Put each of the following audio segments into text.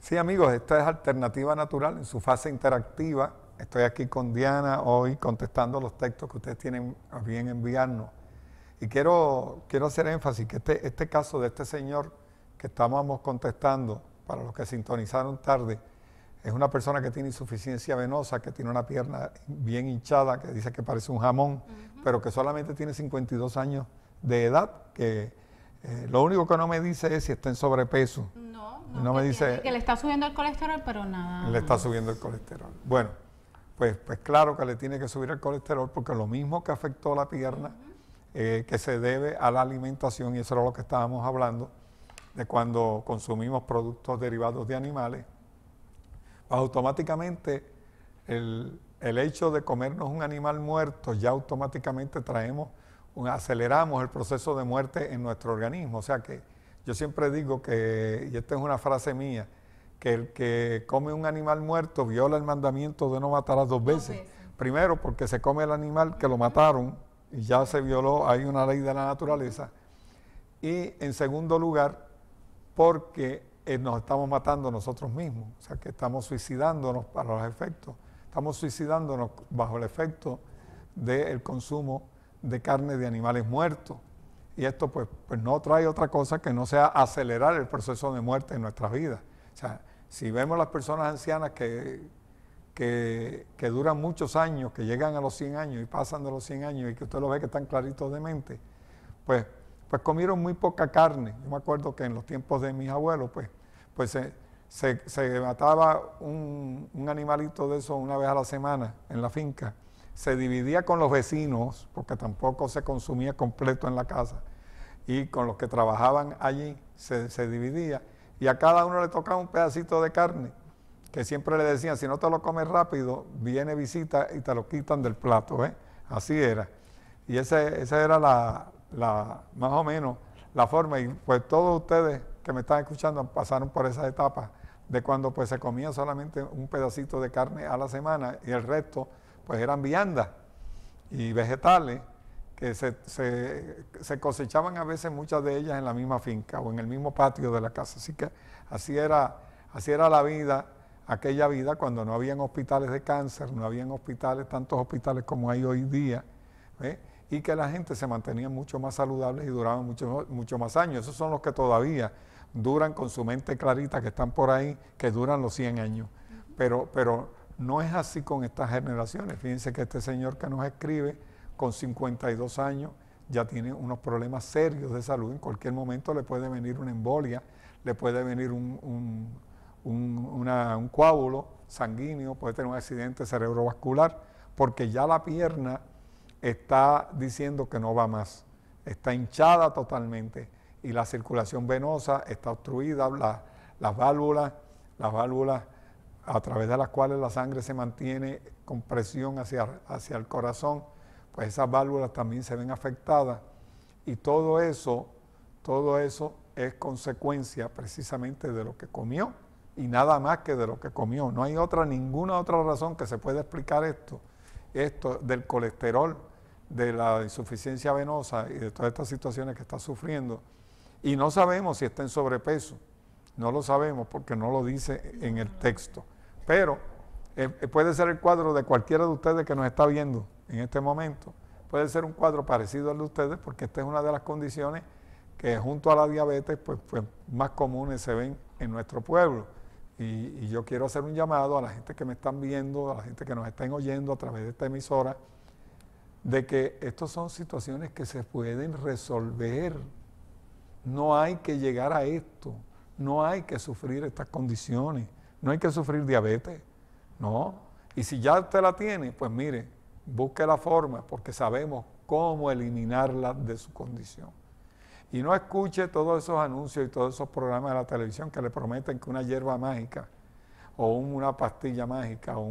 Sí, amigos, esta es Alternativa Natural en su fase interactiva. Estoy aquí con Diana hoy contestando los textos que ustedes tienen bien enviarnos. Y quiero, quiero hacer énfasis que este, este caso de este señor que estábamos contestando, para los que sintonizaron tarde, es una persona que tiene insuficiencia venosa, que tiene una pierna bien hinchada, que dice que parece un jamón, pero que solamente tiene 52 años de edad, que eh, lo único que no me dice es si está en sobrepeso. Mm. No, me dice... Que le está subiendo el colesterol, pero nada. Le está subiendo el colesterol. Bueno, pues, pues claro que le tiene que subir el colesterol porque lo mismo que afectó la pierna, eh, que se debe a la alimentación, y eso era lo que estábamos hablando, de cuando consumimos productos derivados de animales, pues automáticamente el, el hecho de comernos un animal muerto, ya automáticamente traemos, aceleramos el proceso de muerte en nuestro organismo. O sea que yo siempre digo que, y esta es una frase mía, que el que come un animal muerto viola el mandamiento de no matar dos veces. Dos veces. Primero, porque se come el animal que lo mataron y ya se violó, hay una ley de la naturaleza. Y en segundo lugar, porque eh, nos estamos matando nosotros mismos, o sea que estamos suicidándonos para los efectos, estamos suicidándonos bajo el efecto del consumo de carne de animales muertos. Y esto pues, pues no trae otra cosa que no sea acelerar el proceso de muerte en nuestra vida. O sea, si vemos las personas ancianas que, que, duran muchos años, que llegan a los 100 años y pasan de los 100 años y que usted lo ve que están claritos de mente, pues, pues comieron muy poca carne. Yo me acuerdo que en los tiempos de mis abuelos, pues, pues se, mataba un, un, animalito de eso una vez a la semana en la finca se dividía con los vecinos, porque tampoco se consumía completo en la casa, y con los que trabajaban allí se, dividía, y a cada uno le tocaba un pedacito de carne, que siempre le decían, si no te lo comes rápido, viene visita y te lo quitan del plato, ¿eh? así era. Y esa era la, la, más o menos la forma, y pues todos ustedes que me están escuchando pasaron por esa etapa de cuando pues se comía solamente un pedacito de carne a la semana y el resto pues eran viandas y vegetales que se, se, cosechaban a veces muchas de ellas en la misma finca o en el mismo patio de la casa. Así que así era, así era la vida, aquella vida cuando no habían hospitales de cáncer, no habían hospitales, tantos hospitales como hay hoy día, ¿eh? y que la gente se mantenía mucho más saludable y duraba mucho, mucho más años. Esos son los que todavía duran con su mente clarita, que están por ahí, que duran los 100 años. Pero, pero no es así con estas generaciones. Fíjense que este señor que nos escribe, con 52 años, ya tiene unos problemas serios de salud. En cualquier momento le puede venir una embolia, le puede venir un, coágulo sanguíneo, puede tener un accidente cerebrovascular, porque ya la pierna está diciendo que no va más, está hinchada totalmente y la circulación venosa está obstruida, las válvulas, las válvulas a través de las cuales la sangre se mantiene con presión hacia, hacia el corazón, pues esas válvulas también se ven afectadas y todo eso, todo eso es consecuencia precisamente de lo que comió y nada más que de lo que comió. No hay otra, ninguna otra razón que se pueda explicar esto, esto del colesterol, de la insuficiencia venosa y de todas estas situaciones que está sufriendo. Y no sabemos si está en sobrepeso, no lo sabemos porque no lo dice en el texto. Pero eh, eh, puede ser el cuadro de cualquiera de ustedes que nos está viendo en este momento. Puede ser un cuadro parecido al de ustedes porque esta es una de las condiciones que junto a la diabetes pues, pues más comunes se ven en nuestro pueblo. Y, y, yo quiero hacer un llamado a la gente que me están viendo, a la gente que nos están oyendo a través de esta emisora, de que estas son situaciones que se pueden resolver. No hay que llegar a esto, no hay que sufrir estas condiciones. No hay que sufrir diabetes, no. Y si ya usted la tiene, pues mire, busque la forma, porque sabemos cómo eliminarla de su condición. Y no escuche todos esos anuncios y todos esos programas de la televisión que le prometen que una hierba mágica o una pastilla mágica o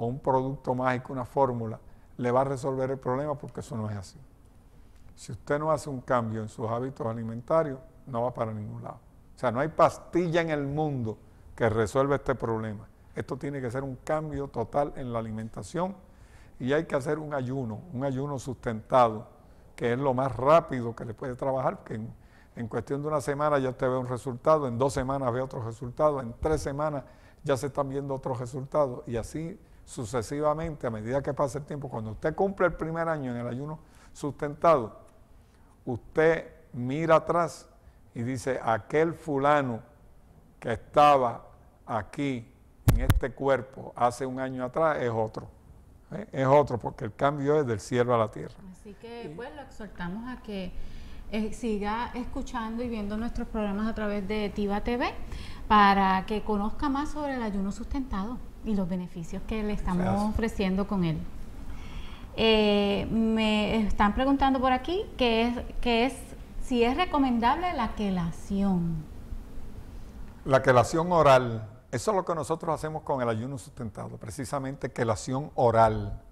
un producto mágico, una fórmula, le va a resolver el problema porque eso no es así. Si usted no hace un cambio en sus hábitos alimentarios, no va para ningún lado. O sea, no hay pastilla en el mundo que resuelva este problema. Esto tiene que ser un cambio total en la alimentación y hay que hacer un ayuno, un ayuno sustentado, que es lo más rápido que le puede trabajar, que en, cuestión de una semana ya te ve un resultado, en dos semanas ve otro resultado, en tres semanas ya se están viendo otros resultados y así sucesivamente a medida que pasa el tiempo. Cuando usted cumple el primer año en el ayuno sustentado, usted mira atrás y dice, aquel fulano que estaba aquí, en este cuerpo, hace un año atrás, es otro. ¿Eh? Es otro, porque el cambio es del cielo a la tierra. Así que, pues, lo exhortamos a que eh, siga escuchando y viendo nuestros programas a través de Tiva TV para que conozca más sobre el ayuno sustentado y los beneficios que le estamos ofreciendo con él. Eh, me están preguntando por aquí qué es, que es si es recomendable la quelación. La quelación oral eso es lo que nosotros hacemos con el ayuno sustentado, precisamente quelación oral.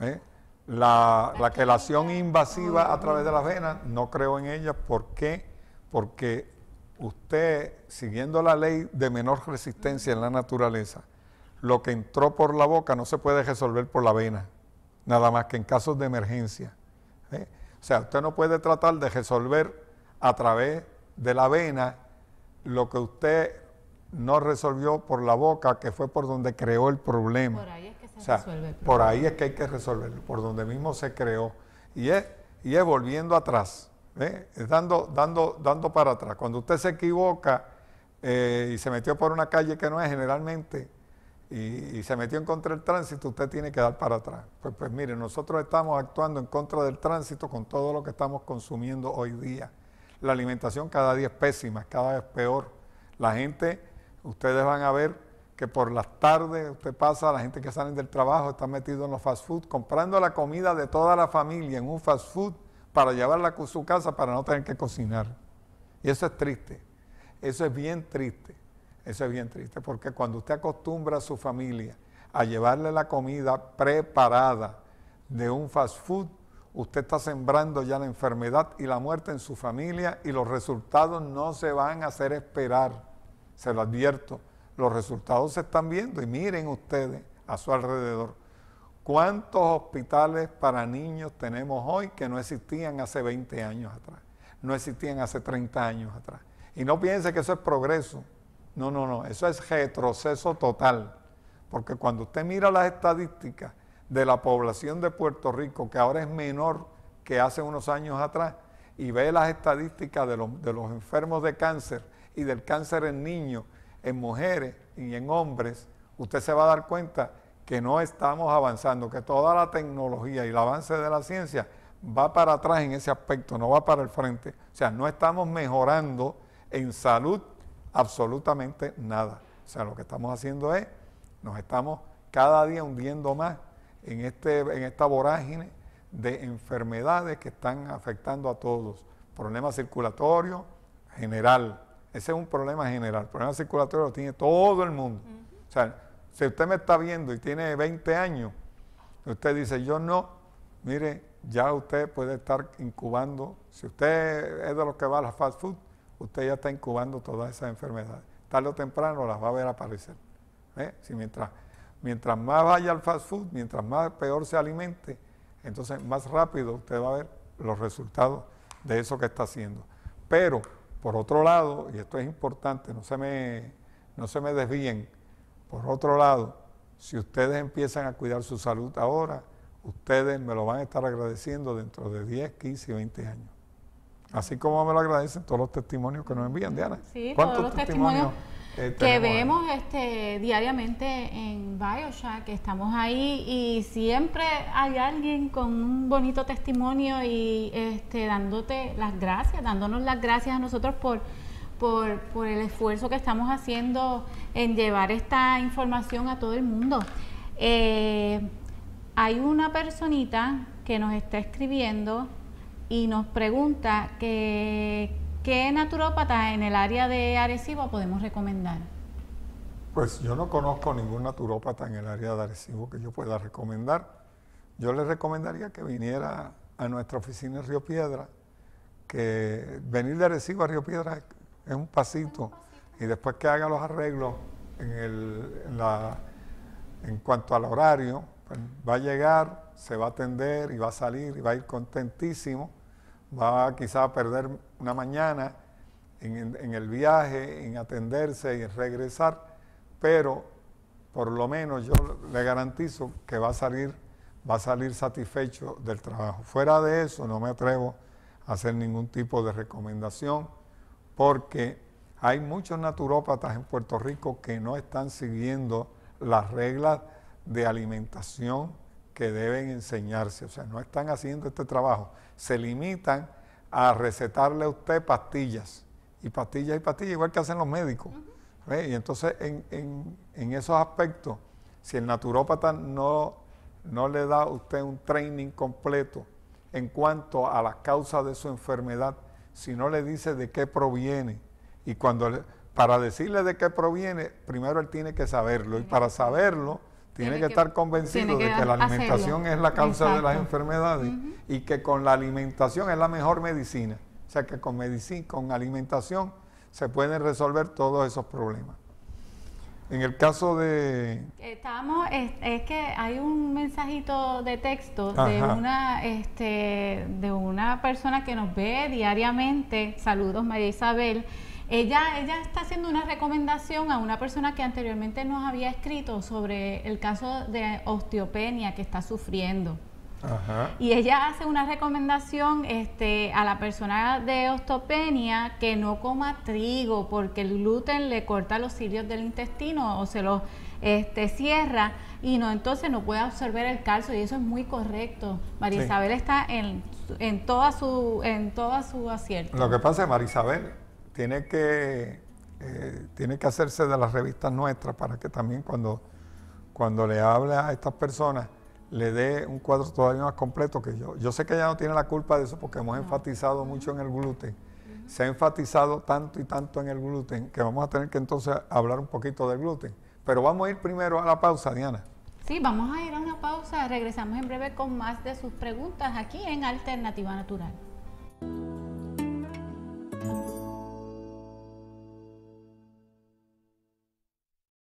¿eh? La, la, quelación invasiva a través de la vena, no creo en ella. ¿Por qué? Porque usted, siguiendo la ley de menor resistencia en la naturaleza, lo que entró por la boca no se puede resolver por la vena, nada más que en casos de emergencia. ¿eh? O sea, usted no puede tratar de resolver a través de la vena lo que usted no resolvió por la boca, que fue por donde creó el problema. Por ahí es que se resuelve el problema. Por ahí es que hay que resolverlo, por donde mismo se creó. Y es, y volviendo atrás, es dando, dando, dando para atrás. Cuando usted se equivoca eh, y se metió por una calle que no es generalmente, y, se metió en contra del tránsito, usted tiene que dar para atrás. Pues, pues mire, nosotros estamos actuando en contra del tránsito con todo lo que estamos consumiendo hoy día. La alimentación cada día es pésima, cada vez peor. La gente ustedes van a ver que por las tardes usted pasa, la gente que sale del trabajo está metido en los fast food, comprando la comida de toda la familia en un fast food para llevarla a su casa para no tener que cocinar. Y eso es triste, eso es bien triste, eso es bien triste, porque cuando usted acostumbra a su familia a llevarle la comida preparada de un fast food, usted está sembrando ya la enfermedad y la muerte en su familia y los resultados no se van a hacer esperar se lo advierto, los resultados se están viendo y miren ustedes a su alrededor. ¿Cuántos hospitales para niños tenemos hoy que no existían hace 20 años atrás? No existían hace 30 años atrás. Y no piense que eso es progreso. No, no, no. Eso es retroceso total. Porque cuando usted mira las estadísticas de la población de Puerto Rico, que ahora es menor que hace unos años atrás, y ve las estadísticas de los, de los enfermos de cáncer, y del cáncer en niños, en mujeres y en hombres, usted se va a dar cuenta que no estamos avanzando, que toda la tecnología y el avance de la ciencia va para atrás en ese aspecto, no va para el frente. O sea, no estamos mejorando en salud absolutamente nada. O sea, lo que estamos haciendo es, nos estamos cada día hundiendo más en, este, en esta vorágine de enfermedades que están afectando a todos. Problemas circulatorios, general, ese es un problema general. El problema circulatorio lo tiene todo el mundo. O sea, si usted me está viendo y tiene 20 años, usted dice, yo no, mire, ya usted puede estar incubando. Si usted es de los que va a la fast food, usted ya está incubando todas esas enfermedades. Tarde o temprano las va a ver aparecer. ¿eh? Si mientras, mientras más vaya al fast food, mientras más peor se alimente, entonces más rápido usted va a ver los resultados de eso que está haciendo. Pero por otro lado, y esto es importante, no se me, no se me desvíen, por otro lado, si ustedes empiezan a cuidar su salud ahora, ustedes me lo van a estar agradeciendo dentro de 10, 15, 20 años. Así como me lo agradecen todos los testimonios que nos envían, Diana. Sí, todos los testimonios este, que vemos este, diariamente en que estamos ahí y siempre hay alguien con un bonito testimonio y este, dándote las gracias, dándonos las gracias a nosotros por, por, el esfuerzo que estamos haciendo en llevar esta información a todo el mundo. Eh, hay una personita que nos está escribiendo y nos pregunta que ¿Qué naturópata en el área de Arecibo podemos recomendar? Pues yo no conozco ningún naturópata en el área de Arecibo que yo pueda recomendar. Yo le recomendaría que viniera a nuestra oficina en Río Piedra, que venir de Arecibo a Río Piedra es un pasito, y después que haga los arreglos en, cuanto al horario, pues va a llegar, se va a atender y va a salir y va a ir contentísimo, va quizás a perder una mañana en, el viaje, en atenderse y en regresar, pero por lo menos yo le garantizo que va a salir, va a salir satisfecho del trabajo. Fuera de eso, no me atrevo a hacer ningún tipo de recomendación porque hay muchos naturópatas en Puerto Rico que no están siguiendo las reglas de alimentación que deben enseñarse, o sea, no están haciendo este trabajo, se limitan a recetarle a usted pastillas, y pastillas y pastillas, igual que hacen los médicos. Y entonces en, en, esos aspectos, si el naturópata no, no le da a usted un training completo en cuanto a la causa de su enfermedad, si no le dice de qué proviene, y cuando para decirle de qué proviene, primero él tiene que saberlo, y para saberlo, tiene, que, estar convencido de que la alimentación es la causa de las enfermedades y que con la alimentación es la mejor medicina. O sea que con, medicina, con alimentación se pueden resolver todos esos problemas. En el caso de... Estamos, es, que hay un mensajito de texto de una, este, de una persona que nos ve diariamente. Saludos María Isabel ella, ella está haciendo una recomendación a una persona que anteriormente nos había escrito sobre el caso de osteopenia que está sufriendo. Y ella hace una recomendación este, a la persona de osteopenia que no coma trigo porque el gluten le corta los cilios del intestino o se los este, cierra y no entonces no puede absorber el calcio y eso es muy correcto. María Isabel está en, en, toda su, en toda su acierto. Lo que pasa es, María Isabel, tiene que, eh, tiene que hacerse de las revistas nuestras para que también cuando, cuando le hable a estas personas le dé un cuadro todavía más completo que yo. Yo sé que ella no tiene la culpa de eso porque hemos enfatizado mucho en el gluten. Se ha enfatizado tanto y tanto en el gluten que vamos a tener que entonces hablar un poquito del gluten. Pero vamos a ir primero a la pausa, Diana. Sí, vamos a ir a una pausa. Regresamos en breve con más de sus preguntas aquí en Alternativa Natural.